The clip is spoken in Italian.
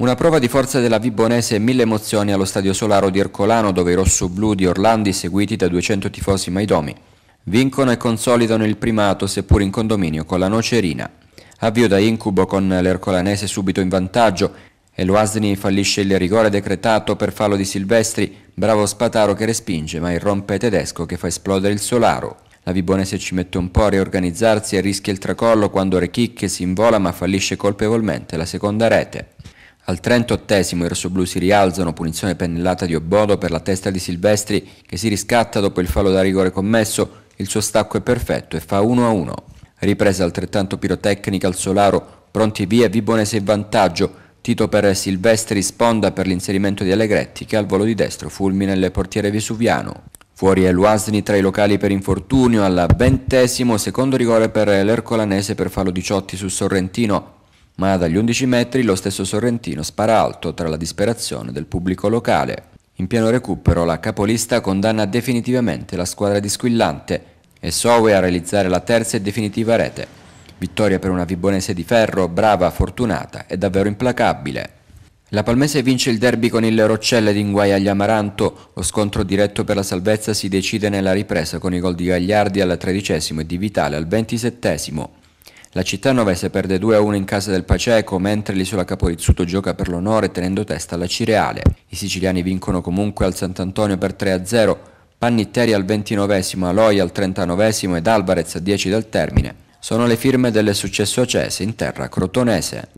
Una prova di forza della Vibonese e mille emozioni allo stadio Solaro di Ercolano dove i rossoblù di Orlandi seguiti da 200 tifosi maidomi vincono e consolidano il primato seppur in condominio con la Nocerina. Avvio da incubo con l'Ercolanese subito in vantaggio e Loasni fallisce il rigore decretato per fallo di Silvestri, bravo Spataro che respinge ma irrompe Tedesco che fa esplodere il Solaro. La Vibonese ci mette un po' a riorganizzarsi e rischia il tracollo quando Rechicche si invola ma fallisce colpevolmente la seconda rete. Al 38esimo i rossoblù si rialzano, punizione pennellata di Obodo per la testa di Silvestri che si riscatta dopo il fallo da rigore commesso, il suo stacco è perfetto e fa 1-1. Ripresa altrettanto pirotecnica al Solaro, pronti via Vibonese in vantaggio, Tito per Silvestri sponda per l'inserimento di Allegretti che al volo di destro fulmina il portiere vesuviano. Fuori è Luasni tra i locali per infortunio, al ventesimo secondo rigore per l'Ercolanese per fallo 18 su Sorrentino, ma dagli 11 metri lo stesso Sorrentino spara alto tra la disperazione del pubblico locale. In pieno recupero la capolista condanna definitivamente la squadra di Squillante e Sowe a realizzare la terza e definitiva rete. Vittoria per una vibonese di ferro, brava, fortunata e davvero implacabile. La Palmese vince il derby con il Roccella Roccelle d'inguaia agli Amaranto, lo scontro diretto per la salvezza si decide nella ripresa con i gol di Gagliardi al tredicesimo e di Vitale al ventisettesimo. La città novese perde 2-1 in casa del Paceco, mentre l'isola Caporizzuto gioca per l'onore tenendo testa alla Cireale. I siciliani vincono comunque al Sant'Antonio per 3-0, Pannitteri al 29esimo, Aloi al 39esimo ed Alvarez a 10 del termine. Sono le firme del successo acese in terra crotonese.